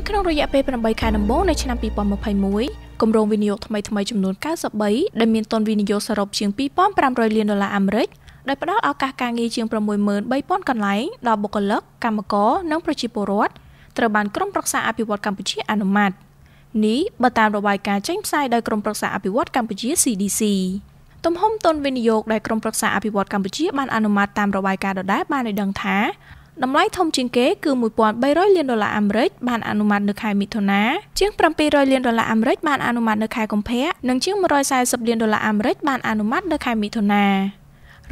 នៅក្នុងរយៈពេល8ខែដំបូងនៃឆ្នាំ2021គម្រោងវិនិយោគថ្មីថ្មីចំនួន93ដែលមានទុនវិនិយោគសរុបជាង2500លានដុល្លារអាមេរិកដោយផ្ដល់ឱកាសការងារជាង63000កន្លែងដល់បុគ្គលិកកម្មករនិងប្រជាពលរដ្ឋត្រូវបានក្រុមប្រឹក្សាអភិវឌ្ឍកម្ពុជាអនុម័តនេះបើតាមរបាយការណ៍ចេញផ្សាយដោយក្រុមប្រឹក្សាអភិវឌ្ឍកម្ពុជា CDC ទំហំទុនវិនិយោគដែលក្រុមប្រឹក្សាអភិវឌ្ឍកម្ពុជាបានអនុម័តតាមរបាយការណ៍ដដែលបានឲ្យដឹងថាតម្លៃធំជាងគេគឺ1300លានដុល្លារអាមេរិកបានអនុម័តនៅខែមិថុនាជាង700លានដុល្លារអាមេរិកបានអនុម័តនៅខែកុម្ភៈនិងជាង140លានដុល្លារអាមេរិកបានអនុម័តនៅខែមិថុនា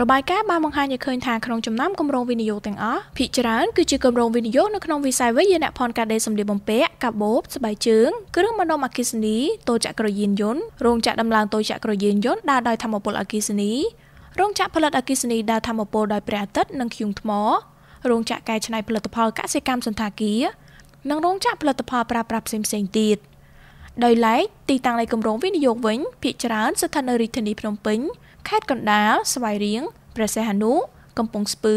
របាយការណ៍បានបង្ហាញឲ្យឃើញថាក្នុងចំណោមគម្រោងវិនិយោគទាំងអស់ភាគច្រើនគឺជាគម្រោងវិនិយោគនៅក្នុងវិស័យវិញ្ញាណភ័ណ្ឌកាដេសម្លៀកបំពាក់កាបូបស្បែកជើងគ្រឿងបណ្ដុំអគ្គិសនីតូចក្រយានយន្តរោងចក្រដំឡើងតូចក្រយានយន្តដើរដោយធម្មពលអគ្គិសនីរោងចក្រផលិតអគ្គិសនីដើរធម្មពលដោយព្រះអាទិត្យនិងធ្យូងថ្មរោងចក្រកែច្នៃផលិតផលកសិកម្មសន្តាគារនិងរោងចក្រផលិតផលប្រើប្រាស់ផ្សេងៗទៀតដោយឡែកទីតាំងនៃគម្រោងវិនិយោគវិញភាគច្រើនស្ថិតនៅរាជធានីភ្នំពេញខេត្តកណ្ដាលស្វាយរៀងព្រះសីហនុកំពង់ស្ពឺ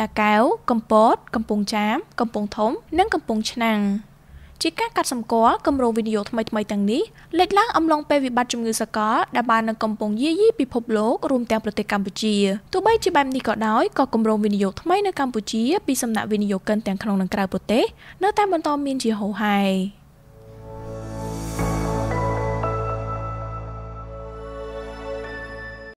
តាកែវកំពតកំពង់ចាម កំពង់ធំនិងកំពង់ឆ្នាំង។ជាការកាត់សម្គាល់គម្រោងវិនិយោគថ្មីៗទាំងនេះលេចឡើងអំឡុងពេលវិបត្តិជំងឺសកលដែលបាននឹងកំពុងយាយីពិភពលោករួមទាំងប្រទេសកម្ពុជាទោះបីជាបែបនេះក៏ដោយក៏គម្រោងវិនិយោគថ្មីនៅកម្ពុជាពីសំណាក់វិនិយោគិនទាំងក្នុងនិងក្រៅប្រទេសនៅតែបន្តមានជាហូរហែ